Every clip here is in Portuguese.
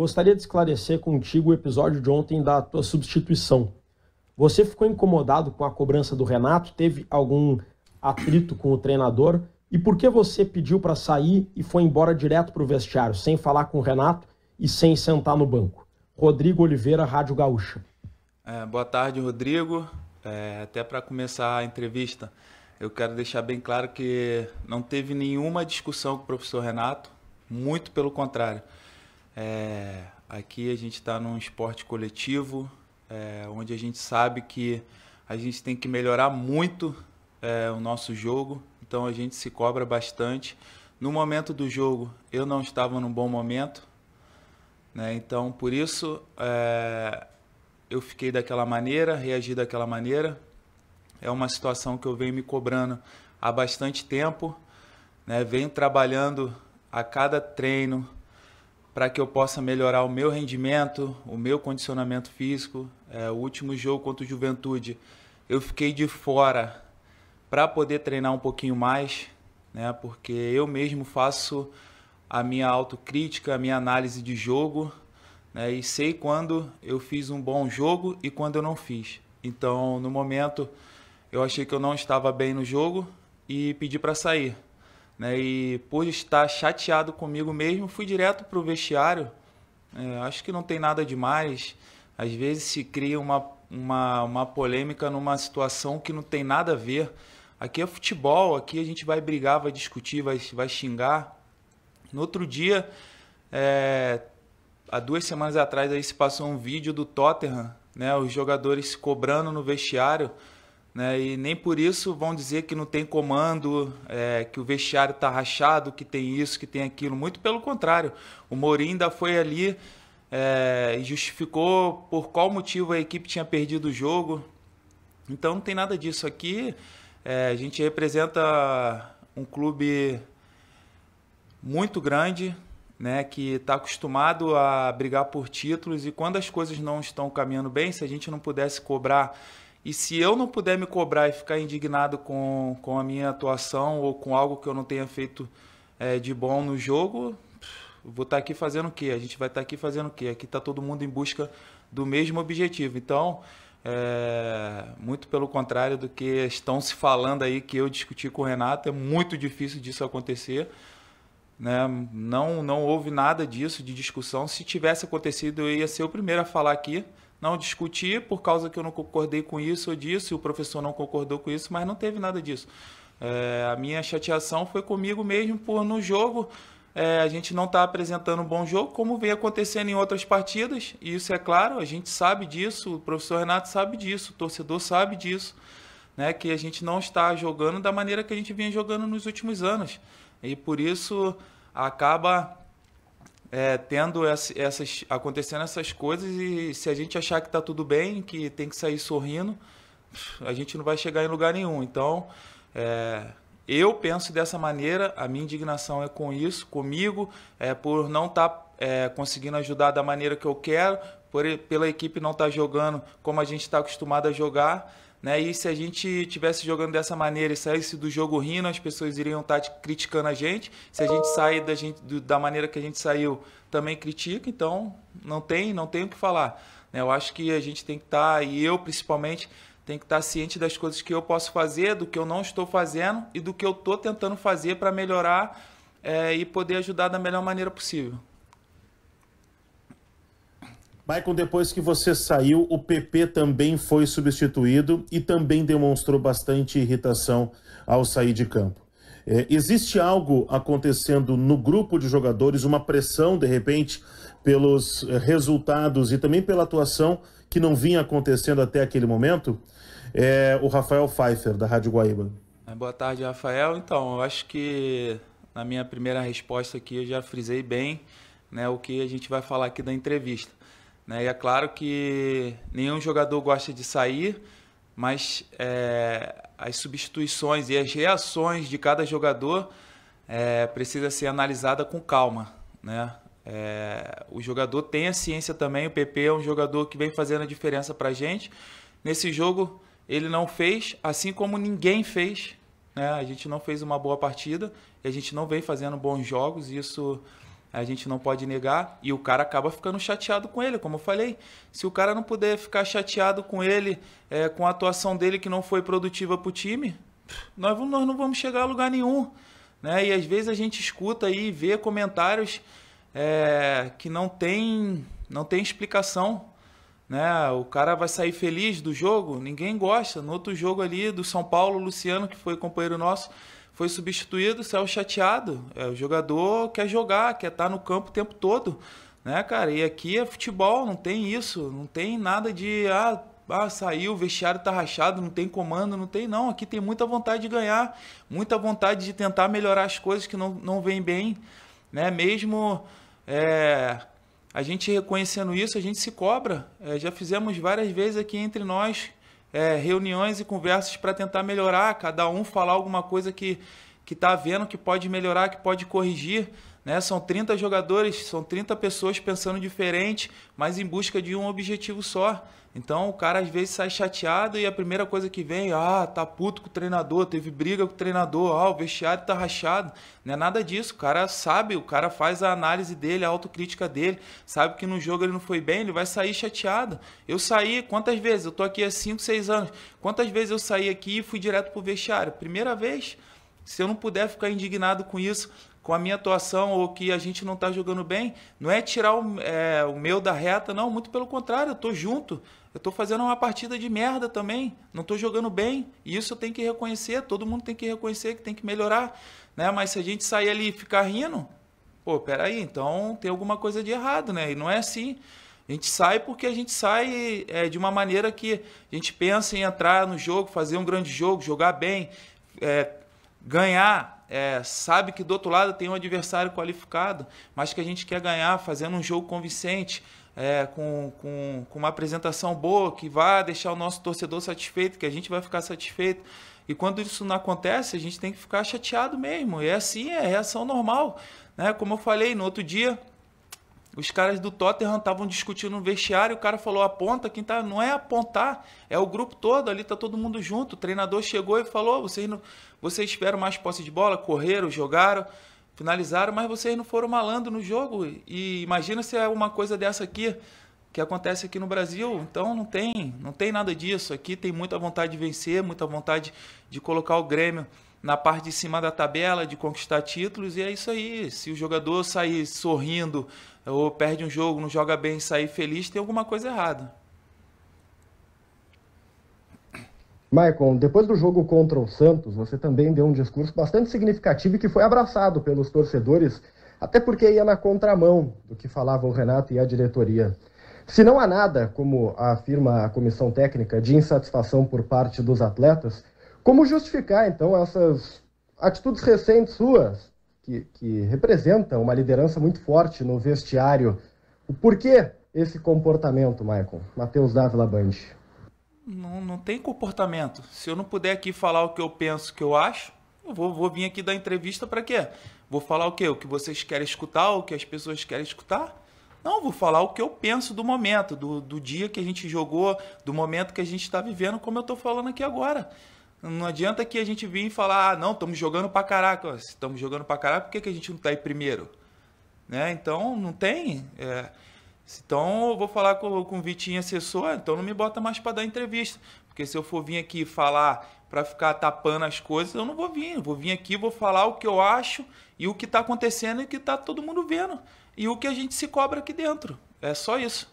Gostaria de esclarecer contigo o episódio de ontem da tua substituição. Você ficou incomodado com a cobrança do Renato? Teve algum atrito com o treinador? E por que você pediu para sair e foi embora direto para o vestiário, sem falar com o Renato e sem sentar no banco? Rodrigo Oliveira, Rádio Gaúcha. É, boa tarde, Rodrigo. É, até para começar a entrevista, eu quero deixar bem claro que não teve nenhuma discussão com o professor Renato, muito pelo contrário. É, aqui a gente está num esporte coletivo, é, onde a gente sabe que a gente tem que melhorar muito é, o nosso jogo, então a gente se cobra bastante. No momento do jogo, eu não estava num bom momento, né? então por isso é, eu fiquei daquela maneira, reagi daquela maneira. É uma situação que eu venho me cobrando há bastante tempo, né? venho trabalhando a cada treino para que eu possa melhorar o meu rendimento, o meu condicionamento físico. É, o último jogo contra o Juventude, eu fiquei de fora para poder treinar um pouquinho mais, né? Porque eu mesmo faço a minha autocrítica, a minha análise de jogo, né? E sei quando eu fiz um bom jogo e quando eu não fiz. Então, no momento, eu achei que eu não estava bem no jogo e pedi para sair. Né? E por estar chateado comigo mesmo, fui direto para o vestiário. É, acho que não tem nada demais. Às vezes se cria uma, uma, uma polêmica numa situação que não tem nada a ver. Aqui é futebol, aqui a gente vai brigar, vai discutir, vai, vai xingar. No outro dia, é, há duas semanas atrás, aí se passou um vídeo do Tottenham, né, os jogadores cobrando no vestiário. Né? E nem por isso vão dizer que não tem comando, é, que o vestiário está rachado, que tem isso, que tem aquilo. Muito pelo contrário. O Mourinho ainda foi ali é, e é, justificou por qual motivo a equipe tinha perdido o jogo. Então não tem nada disso aqui. É, a gente representa um clube muito grande, né, que está acostumado a brigar por títulos e quando as coisas não estão caminhando bem, se a gente não pudesse cobrar e se eu não puder me cobrar e ficar indignado com, com a minha atuação ou com algo que eu não tenha feito é, de bom no jogo, vou estar tá aqui fazendo o quê? A gente vai estar tá aqui fazendo o quê? Aqui está todo mundo em busca do mesmo objetivo. Então, é, muito pelo contrário do que estão se falando aí que eu discuti com o Renato, é muito difícil disso acontecer. Né? Não, não houve nada disso de discussão. Se tivesse acontecido, eu ia ser o primeiro a falar aqui. Não discuti por causa que eu não concordei com isso ou disso, e o professor não concordou com isso, mas não teve nada disso. É, a minha chateação foi comigo mesmo por no jogo é, a gente não estar tá apresentando um bom jogo, como vem acontecendo em outras partidas, e isso é claro, a gente sabe disso, o professor Renato sabe disso, o torcedor sabe disso, né, que a gente não está jogando da maneira que a gente vinha jogando nos últimos anos. E por isso acaba é, tendo essas acontecendo essas coisas e se a gente achar que está tudo bem, que tem que sair sorrindo, a gente não vai chegar em lugar nenhum. Então, é, eu penso dessa maneira, a minha indignação é com isso, comigo, é, por não estar tá, é, conseguindo ajudar da maneira que eu quero, por, pela equipe não estar tá jogando como a gente está acostumado a jogar. Né? E se a gente tivesse jogando dessa maneira e saísse do jogo rindo, as pessoas iriam estar tá criticando a gente. Se a gente sair da, gente, da maneira que a gente saiu, também critica. Então, não tem, não tem o que falar. Né? Eu acho que a gente tem que estar, tá, e eu principalmente, tem que estar tá ciente das coisas que eu posso fazer, do que eu não estou fazendo e do que eu estou tentando fazer para melhorar é, e poder ajudar da melhor maneira possível. Maicon, depois que você saiu, o PP também foi substituído e também demonstrou bastante irritação ao sair de campo. É, existe algo acontecendo no grupo de jogadores, uma pressão, de repente, pelos é, resultados e também pela atuação que não vinha acontecendo até aquele momento? É o Rafael Pfeiffer, da Rádio Guaíba. É, boa tarde, Rafael. Então, eu acho que na minha primeira resposta aqui eu já frisei bem né, o que a gente vai falar aqui da entrevista. Né? E é claro que nenhum jogador gosta de sair, mas é, as substituições e as reações de cada jogador é, precisa ser analisada com calma. Né? É, o jogador tem a ciência também, o PP é um jogador que vem fazendo a diferença para a gente. Nesse jogo ele não fez, assim como ninguém fez. Né? A gente não fez uma boa partida, a gente não vem fazendo bons jogos, isso a gente não pode negar e o cara acaba ficando chateado com ele, como eu falei. Se o cara não puder ficar chateado com ele, é, com a atuação dele que não foi produtiva para o time, nós, nós não vamos chegar a lugar nenhum. Né? E às vezes a gente escuta e vê comentários é, que não tem, não tem explicação. Né? O cara vai sair feliz do jogo, ninguém gosta. No outro jogo ali do São Paulo, Luciano, que foi companheiro nosso, foi substituído, saiu chateado. É, o jogador quer jogar, quer estar tá no campo o tempo todo, né, cara? E aqui é futebol, não tem isso, não tem nada de ah, ah, saiu, o vestiário tá rachado, não tem comando, não tem não. Aqui tem muita vontade de ganhar, muita vontade de tentar melhorar as coisas que não, não vêm bem, né? Mesmo é, a gente reconhecendo isso, a gente se cobra. É, já fizemos várias vezes aqui entre nós é, reuniões e conversas para tentar melhorar, cada um falar alguma coisa que está vendo que pode melhorar, que pode corrigir. Né? São 30 jogadores, são 30 pessoas pensando diferente, mas em busca de um objetivo só. Então o cara às vezes sai chateado e a primeira coisa que vem, ah, tá puto com o treinador, teve briga com o treinador, ah, o vestiário tá rachado. Não é nada disso, o cara sabe, o cara faz a análise dele, a autocrítica dele, sabe que no jogo ele não foi bem, ele vai sair chateado. Eu saí, quantas vezes? Eu tô aqui há 5, 6 anos. Quantas vezes eu saí aqui e fui direto pro vestiário? Primeira vez. Se eu não puder ficar indignado com isso, com a minha atuação ou que a gente não está jogando bem, não é tirar o, é, o, meu da reta, não. Muito pelo contrário, eu estou junto. Eu estou fazendo uma partida de merda também. Não estou jogando bem. E isso eu tenho que reconhecer. Todo mundo tem que reconhecer que tem que melhorar. Né? Mas se a gente sair ali e ficar rindo, pô, peraí, então tem alguma coisa de errado, né? E não é assim. A gente sai porque a gente sai é, de uma maneira que a gente pensa em entrar no jogo, fazer um grande jogo, jogar bem, é, ganhar, é, sabe que do outro lado tem um adversário qualificado, mas que a gente quer ganhar fazendo um jogo convincente, é, com, com, com uma apresentação boa, que vá deixar o nosso torcedor satisfeito, que a gente vai ficar satisfeito. E quando isso não acontece, a gente tem que ficar chateado mesmo. E é assim é a reação normal. Né? Como eu falei, no outro dia os caras do Tottenham estavam discutindo no vestiário, o cara falou: aponta quem tá. Não é apontar, é o grupo todo, ali tá todo mundo junto. O treinador chegou e falou: vocês, não, vocês tiveram mais posse de bola, correram, jogaram, finalizaram, mas vocês não foram malandro no jogo. E imagina se é uma coisa dessa aqui que acontece aqui no Brasil. Então não tem, não tem nada disso. Aqui tem muita vontade de vencer, muita vontade de colocar o Grêmio na parte de cima da tabela, de conquistar títulos, e é isso aí. Se o jogador sair sorrindo eh, ou perde um jogo, não joga bem, sair feliz, tem alguma coisa errada. Maicon, depois do jogo contra o Santos, você também deu um discurso bastante significativo e que foi abraçado pelos torcedores, até porque ia na contramão do que falava o Renato e a diretoria. Se não há nada, como afirma a comissão técnica, de insatisfação por parte dos atletas, como justificar, então, essas atitudes recentes suas, que, que representam uma liderança muito forte no vestiário? O porquê esse comportamento, Michael? Matheus Dávila Band. Não, não tem comportamento. Se eu não puder aqui falar o que eu penso, o que eu acho, eu vou, vou vir aqui dar entrevista para quê? Vou falar o quê? O que vocês querem escutar, o que as pessoas querem escutar? Não, vou falar o que eu penso do momento, do, do dia que a gente jogou, do momento que a gente está vivendo, como eu estou falando aqui agora. Não adianta que a gente vir e falar, ah, não, estamos jogando pra caraca. estamos jogando pra caraca, por que, que a gente não tá aí primeiro? Né? Então, não tem. É... Então, eu vou falar com, com o Vitinho assessor, então não me bota mais para dar entrevista. Porque se eu for vir aqui falar para ficar tapando as coisas, eu não vou vir. Eu vou vir aqui, vou falar o que eu acho e o que está acontecendo e o que está todo mundo vendo. E o que a gente se cobra aqui dentro. É só isso.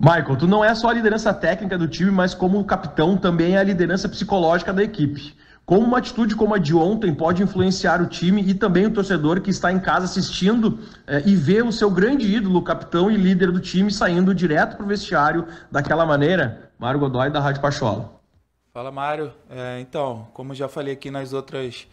Michael, tu não é só a liderança técnica do time, mas como capitão também é a liderança psicológica da equipe. Como uma atitude como a de ontem pode influenciar o time e também o torcedor que está em casa assistindo eh, e vê o seu grande ídolo, capitão e líder do time, saindo direto para o vestiário daquela maneira? Mário Godoy, da Rádio Pachola. Fala, Mário. É, então, como já falei aqui nas outras,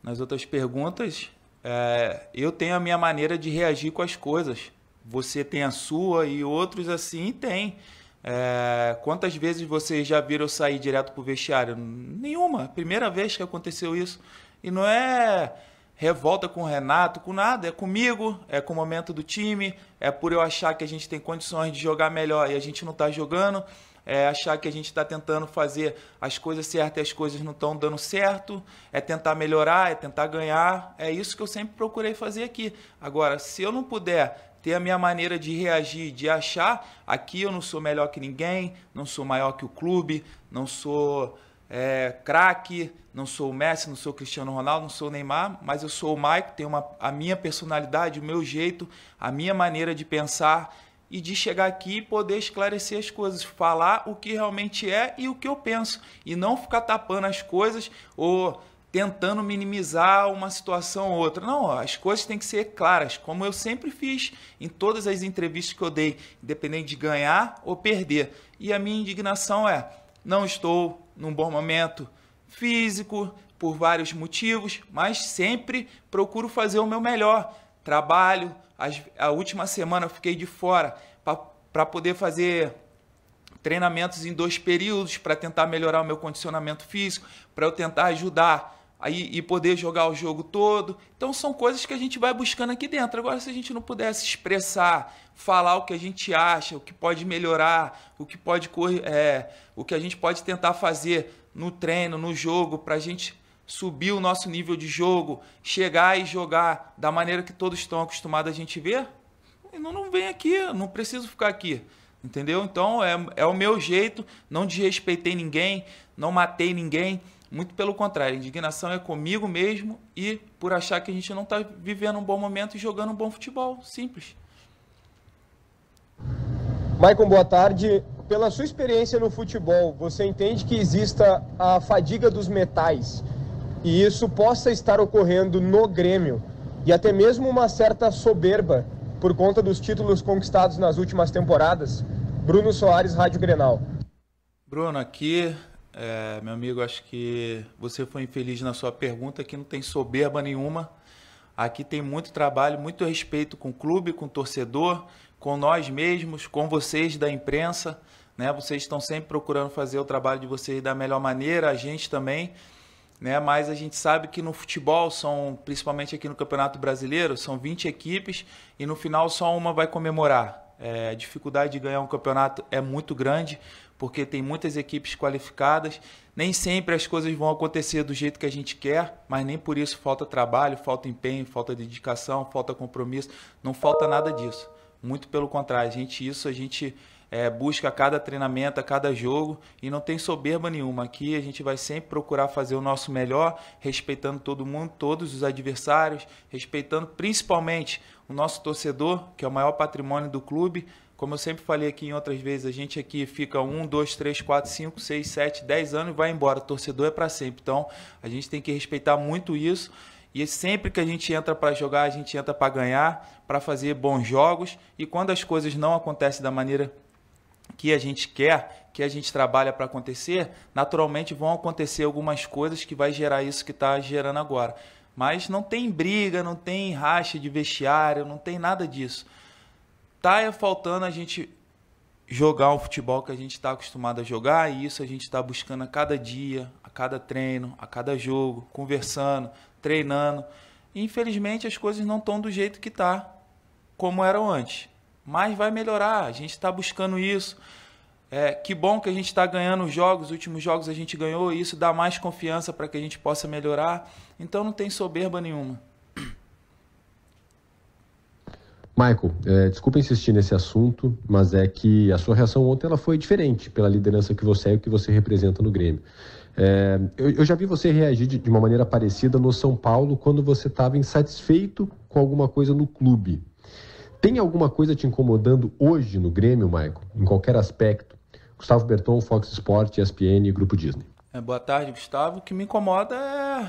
nas outras perguntas, é, eu tenho a minha maneira de reagir com as coisas você tem a sua e outros assim tem. É, quantas vezes vocês já viram eu sair direto pro vestiário? Nenhuma. Primeira vez que aconteceu isso. E não é revolta com o Renato, com nada, é comigo, é com o momento do time, é por eu achar que a gente tem condições de jogar melhor e a gente não está jogando, é achar que a gente está tentando fazer as coisas certas e as coisas não estão dando certo, é tentar melhorar, é tentar ganhar, é isso que eu sempre procurei fazer aqui. Agora, se eu não puder ter a minha maneira de reagir, de achar aqui eu não sou melhor que ninguém, não sou maior que o clube, não sou é, craque, não sou o Messi, não sou o Cristiano Ronaldo, não sou o Neymar, mas eu sou o Mike, tenho uma, a minha personalidade, o meu jeito, a minha maneira de pensar e de chegar aqui e poder esclarecer as coisas, falar o que realmente é e o que eu penso, e não ficar tapando as coisas ou tentando minimizar uma situação ou outra. Não, as coisas têm que ser claras, como eu sempre fiz em todas as entrevistas que eu dei, independente de ganhar ou perder. E a minha indignação é: não estou num bom momento físico, por vários motivos, mas sempre procuro fazer o meu melhor. Trabalho, as, a última semana fiquei de fora para poder fazer treinamentos em dois períodos para tentar melhorar o meu condicionamento físico, para eu tentar ajudar aí, e poder jogar o jogo todo. Então são coisas que a gente vai buscando aqui dentro. Agora, se a gente não pudesse expressar, falar o que a gente acha, o que pode melhorar, o que pode é, o que a gente pode tentar fazer no treino, no jogo, para a gente subir o nosso nível de jogo, chegar e jogar da maneira que todos estão acostumados a gente ver, não, não vem aqui, não preciso ficar aqui. Entendeu? Então é, é o meu jeito, não desrespeitei ninguém, não matei ninguém, muito pelo contrário, a indignação é comigo mesmo e por achar que a gente não está vivendo um bom momento e jogando um bom futebol. Simples. Maicon, boa tarde. Pela sua experiência no futebol, você entende que exista a fadiga dos metais e isso possa estar ocorrendo no Grêmio e até mesmo uma certa soberba por conta dos títulos conquistados nas últimas temporadas? Bruno Soares, Rádio Grenal. Bruno, aqui é, meu amigo, acho que você foi infeliz na sua pergunta, que não tem soberba nenhuma. Aqui tem muito trabalho, muito respeito com o clube, com o torcedor, com nós mesmos, com vocês da imprensa. Né? Vocês estão sempre procurando fazer o trabalho de vocês da melhor maneira, a gente também. Né? Mas a gente sabe que no futebol são, principalmente aqui no Campeonato Brasileiro, são 20 equipes e no final só uma vai comemorar. É, a dificuldade de ganhar um campeonato é muito grande, porque tem muitas equipes qualificadas. Nem sempre as coisas vão acontecer do jeito que a gente quer, mas nem por isso falta trabalho, falta empenho, falta dedicação, falta compromisso. Não falta nada disso. Muito pelo contrário, a gente isso a gente é, busca cada treinamento, a cada jogo e não tem soberba nenhuma. Aqui a gente vai sempre procurar fazer o nosso melhor, respeitando todo mundo, todos os adversários, respeitando principalmente o nosso torcedor, que é o maior patrimônio do clube. Como eu sempre falei aqui em outras vezes, a gente aqui fica um, dois, três, quatro, cinco, seis, sete, dez anos e vai embora. O torcedor é para sempre. Então a gente tem que respeitar muito isso. E é sempre que a gente entra para jogar, a gente entra para ganhar, para fazer bons jogos. E quando as coisas não acontecem da maneira que a gente quer, que a gente trabalha para acontecer, naturalmente vão acontecer algumas coisas que vai gerar isso que está gerando agora. Mas não tem briga, não tem racha de vestiário, não tem nada disso. Tá é faltando a gente jogar o futebol que a gente está acostumado a jogar e isso a gente está buscando a cada dia, a cada treino, a cada jogo, conversando, treinando. infelizmente as coisas não estão do jeito que tá, como eram antes mas vai melhorar. A gente está buscando isso. É, que bom que a gente está ganhando os jogos, os últimos jogos a gente ganhou, e isso dá mais confiança para que a gente possa melhorar. Então não tem soberba nenhuma. Michael, é, desculpa insistir nesse assunto, mas é que a sua reação ontem ela foi diferente pela liderança que você é e que você representa no Grêmio. É, eu, eu, já vi você reagir de, de, uma maneira parecida no São Paulo quando você estava insatisfeito com alguma coisa no clube. Tem alguma coisa te incomodando hoje no Grêmio, Maicon, Em qualquer aspecto? Gustavo Berton, Fox Sport, ESPN e Grupo Disney. É, boa tarde, Gustavo. O que me incomoda é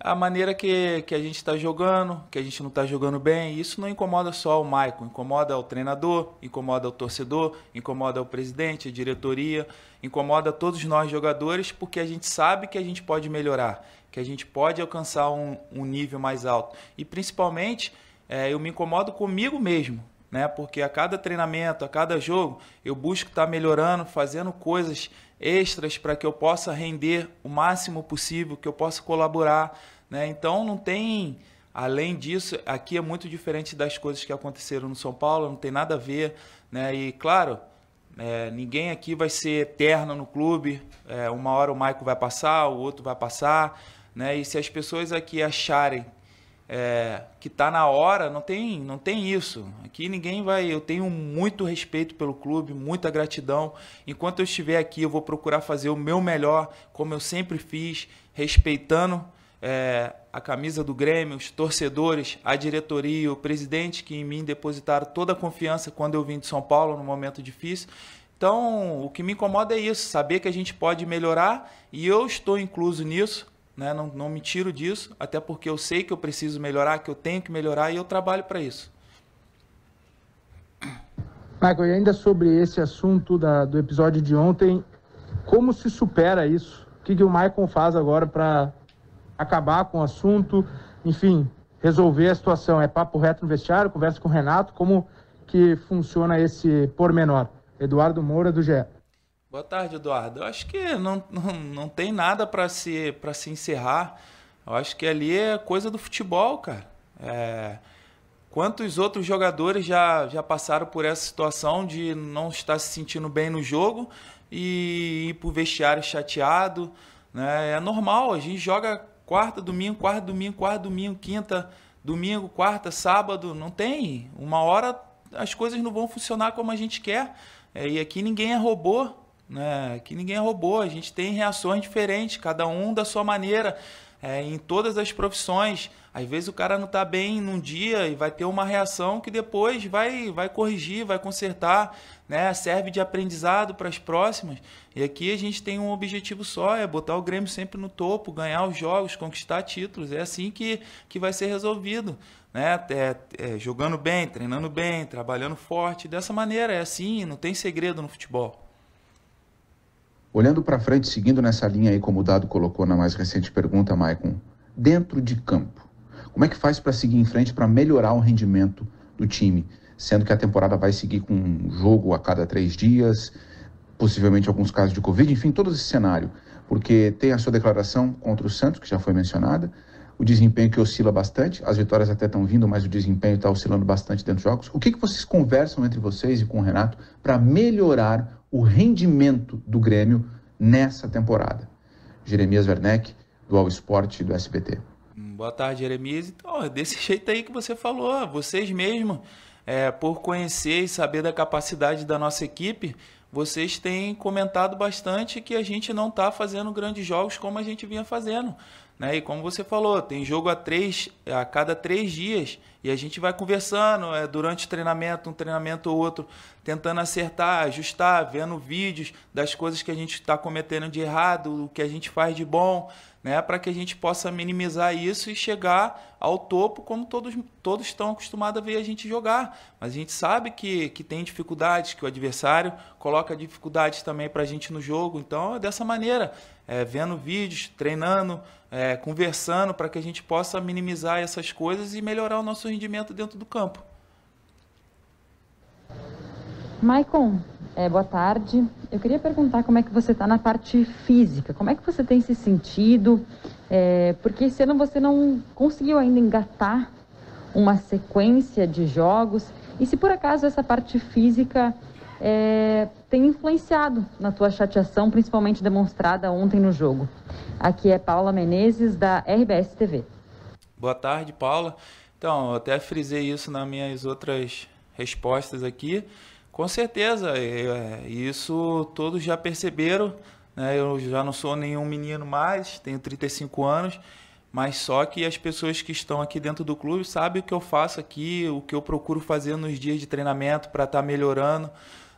a maneira que, que a gente está jogando, que a gente não está jogando bem. Isso não incomoda só o Maicon, incomoda o treinador, incomoda o torcedor, incomoda o presidente, a diretoria, incomoda todos nós jogadores, porque a gente sabe que a gente pode melhorar, que a gente pode alcançar um, um nível mais alto. E principalmente é, eu me incomodo comigo mesmo, né? Porque a cada treinamento, a cada jogo, eu busco estar tá melhorando, fazendo coisas extras para que eu possa render o máximo possível, que eu possa colaborar, né? Então não tem Além disso, aqui é muito diferente das coisas que aconteceram no São Paulo, não tem nada a ver, né? E claro, é, ninguém aqui vai ser eterno no clube. É, uma hora o Maico vai passar, o outro vai passar, né? E se as pessoas aqui acharem é, que está na hora, não tem, não tem isso. Aqui ninguém vai. Eu tenho muito respeito pelo clube, muita gratidão. Enquanto eu estiver aqui, eu vou procurar fazer o meu melhor, como eu sempre fiz, respeitando é, a camisa do Grêmio, os torcedores, a diretoria, o presidente que em mim depositaram toda a confiança quando eu vim de São Paulo no momento difícil. Então, o que me incomoda é isso, saber que a gente pode melhorar e eu estou incluso nisso né? Não, não me tiro disso, até porque eu sei que eu preciso melhorar, que eu tenho que melhorar e eu trabalho para isso. Michael, e ainda sobre esse assunto da, do episódio de ontem, como se supera isso? O que, que o Michael faz agora para acabar com o assunto? Enfim, resolver a situação? É papo reto no vestiário? Conversa com o Renato? Como que funciona esse pormenor? Eduardo Moura, do GE. Boa tarde, Eduardo. Eu acho que não, não, não tem nada para se, se encerrar. Eu acho que ali é coisa do futebol, cara. É... Quantos outros jogadores já, já passaram por essa situação de não estar se sentindo bem no jogo e ir para o vestiário chateado? Né? É normal, a gente joga quarta, domingo, quarta, domingo, quarta, domingo, quinta, domingo, quarta, sábado. Não tem. Uma hora as coisas não vão funcionar como a gente quer. É, e aqui ninguém é robô né? Que ninguém é robô, a gente tem reações diferentes, cada um da sua maneira. É, em todas as profissões. Às vezes o cara não está bem num dia e vai ter uma reação que depois vai, vai corrigir, vai consertar, né? serve de aprendizado para as próximas. E aqui a gente tem um objetivo só, é botar o Grêmio sempre no topo, ganhar os jogos, conquistar títulos. É assim que, que vai ser resolvido. Né? É, é, jogando bem, treinando bem, trabalhando forte, dessa maneira, é assim, não tem segredo no futebol. Olhando para frente, seguindo nessa linha aí, como o Dado colocou na mais recente pergunta, Maicon, dentro de campo, como é que faz para seguir em frente para melhorar o rendimento do time? Sendo que a temporada vai seguir com um jogo a cada três dias, possivelmente alguns casos de Covid, enfim, todo esse cenário. Porque tem a sua declaração contra o Santos, que já foi mencionada, o desempenho que oscila bastante, as vitórias até estão vindo, mas o desempenho está oscilando bastante dentro dos jogos. O que, que vocês conversam entre vocês e com o Renato para melhorar o rendimento do Grêmio nessa temporada. Jeremias Werneck, do All Sport do SBT. Hum, boa tarde, Jeremias. Então, desse jeito aí que você falou, vocês mesmos, é, por conhecer e saber da capacidade da nossa equipe, vocês têm comentado bastante que a gente não está fazendo grandes jogos como a gente vinha fazendo. Né? E como você falou, tem jogo a três a cada três dias e a gente vai conversando é, durante o treinamento, um treinamento ou outro, tentando acertar, ajustar, vendo vídeos das coisas que a gente está cometendo de errado, o que a gente faz de bom, né, para que a gente possa minimizar isso e chegar ao topo como todos, todos estão acostumados a ver a gente jogar. Mas a gente sabe que, que tem dificuldades, que o adversário coloca dificuldades também para a gente no jogo. Então é dessa maneira, é, vendo vídeos, treinando, é, conversando, para que a gente possa minimizar essas coisas e melhorar o nosso rendimento dentro do campo. Maicon, é, boa tarde. Eu queria perguntar como é que você está na parte física, como é que você tem se sentido, é, porque esse ano você não conseguiu ainda engatar uma sequência de jogos, e se por acaso essa parte física é, tem influenciado na tua chateação, principalmente demonstrada ontem no jogo. Aqui é Paula Menezes, da RBS TV. Boa tarde, Paula. Então, eu até frisei isso nas minhas outras respostas aqui. Com certeza, é, isso todos já perceberam. Né? Eu já não sou nenhum menino mais, tenho 35 anos, mas só que as pessoas que estão aqui dentro do clube sabem o que eu faço aqui, o que eu procuro fazer nos dias de treinamento para estar tá melhorando.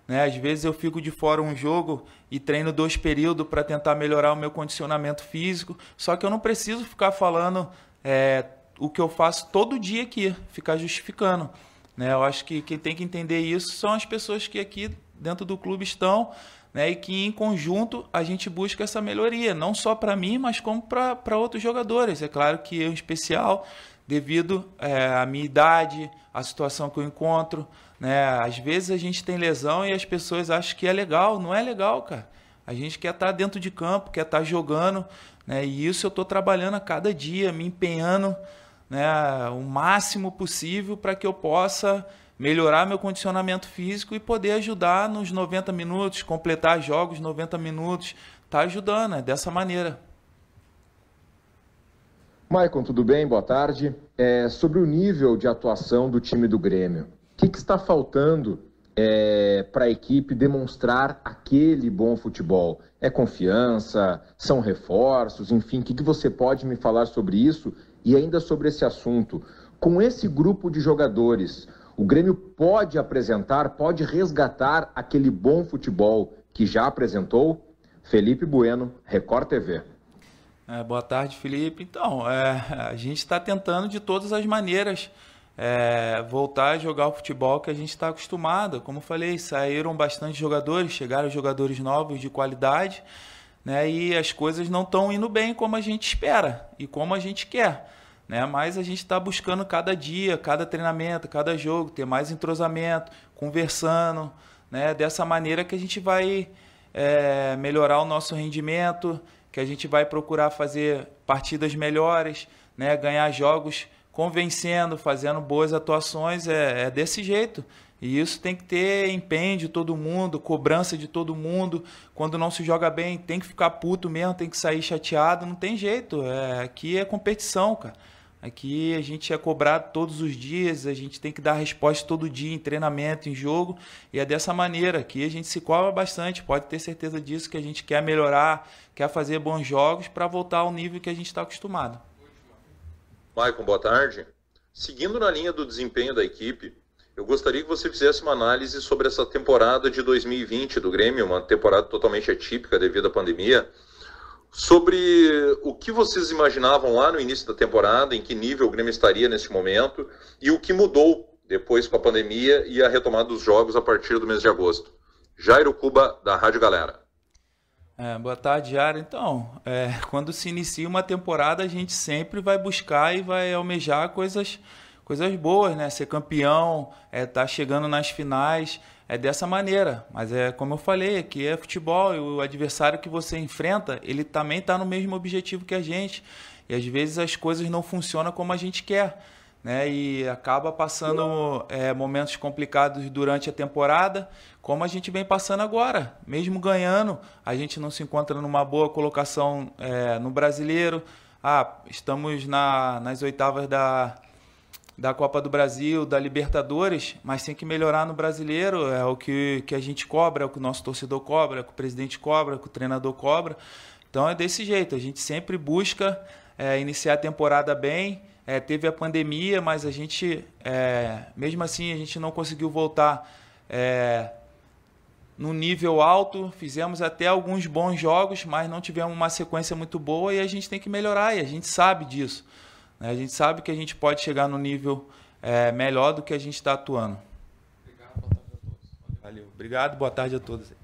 Né? Às vezes eu fico de fora um jogo e treino dois períodos para tentar melhorar o meu condicionamento físico, só que eu não preciso ficar falando é, o que eu faço todo dia aqui, ficar justificando. Né? Eu acho que quem tem que entender isso são as pessoas que aqui dentro do clube estão né? e que em conjunto a gente busca essa melhoria, não só para mim, mas como para outros jogadores. É claro que eu, em especial, devido é, à minha idade, à situação que eu encontro. Né? Às vezes a gente tem lesão e as pessoas acham que é legal. Não é legal, cara. A gente quer estar tá dentro de campo, quer estar tá jogando. Né? E isso eu estou trabalhando a cada dia, me empenhando né, o máximo possível para que eu possa melhorar meu condicionamento físico e poder ajudar nos 90 minutos, completar jogos 90 minutos. Tá ajudando, é dessa maneira. Maicon, tudo bem? Boa tarde. É, sobre o nível de atuação do time do Grêmio, o que, que está faltando é, para a equipe demonstrar aquele bom futebol? É confiança? São reforços? Enfim, o que, que você pode me falar sobre isso e ainda sobre esse assunto, com esse grupo de jogadores, o Grêmio pode apresentar, pode resgatar aquele bom futebol que já apresentou? Felipe Bueno, Record TV. É, boa tarde, Felipe. Então, é, a gente está tentando de todas as maneiras é, voltar a jogar o futebol que a gente está acostumado. Como falei, saíram bastante jogadores, chegaram jogadores novos de qualidade né? E as coisas não estão indo bem como a gente espera e como a gente quer. Né? Mas a gente está buscando cada dia, cada treinamento, cada jogo, ter mais entrosamento, conversando, né? Dessa maneira que a gente vai é, melhorar o nosso rendimento, que a gente vai procurar fazer partidas melhores, né? Ganhar jogos convencendo, fazendo boas atuações, é, é desse jeito. E isso tem que ter empenho de todo mundo, cobrança de todo mundo. Quando não se joga bem, tem que ficar puto mesmo, tem que sair chateado, não tem jeito. É, aqui é competição, cara. Aqui a gente é cobrado todos os dias, a gente tem que dar resposta todo dia em treinamento, em jogo, e é dessa maneira que a gente se cobra bastante. Pode ter certeza disso que a gente quer melhorar, quer fazer bons jogos para voltar ao nível que a gente está acostumado. Maicon, boa tarde. Seguindo na linha do desempenho da equipe, eu gostaria que você fizesse uma análise sobre essa temporada de 2020 do Grêmio, uma temporada totalmente atípica devido à pandemia. Sobre o que vocês imaginavam lá no início da temporada, em que nível o Grêmio estaria nesse momento e o que mudou depois com a pandemia e a retomada dos jogos a partir do mês de agosto. Jairo Cuba, da Rádio Galera. É, boa tarde, Jairo. Então, é, quando se inicia uma temporada, a gente sempre vai buscar e vai almejar coisas coisas boas, né? Ser campeão, é estar tá chegando nas finais, é dessa maneira. Mas é como eu falei, que é futebol e o adversário que você enfrenta, ele também está no mesmo objetivo que a gente. E às vezes as coisas não funcionam como a gente quer. Né, e acaba passando é, momentos complicados durante a temporada, como a gente vem passando agora. Mesmo ganhando, a gente não se encontra numa boa colocação é, no brasileiro. Ah, estamos na, nas oitavas da, da Copa do Brasil, da Libertadores, mas tem que melhorar no brasileiro, é o que, que a gente cobra, é o que o nosso torcedor cobra, é o que o presidente cobra, é o que o treinador cobra. Então é desse jeito, a gente sempre busca é, iniciar a temporada bem. É, teve a pandemia, mas a gente, é, mesmo assim, a gente não conseguiu voltar é, no nível alto. Fizemos até alguns bons jogos, mas não tivemos uma sequência muito boa e a gente tem que melhorar e a gente sabe disso. Né? A gente sabe que a gente pode chegar no nível é, melhor do que a gente está atuando. Obrigado, boa tarde a todos. Valeu. Obrigado, boa tarde a todos.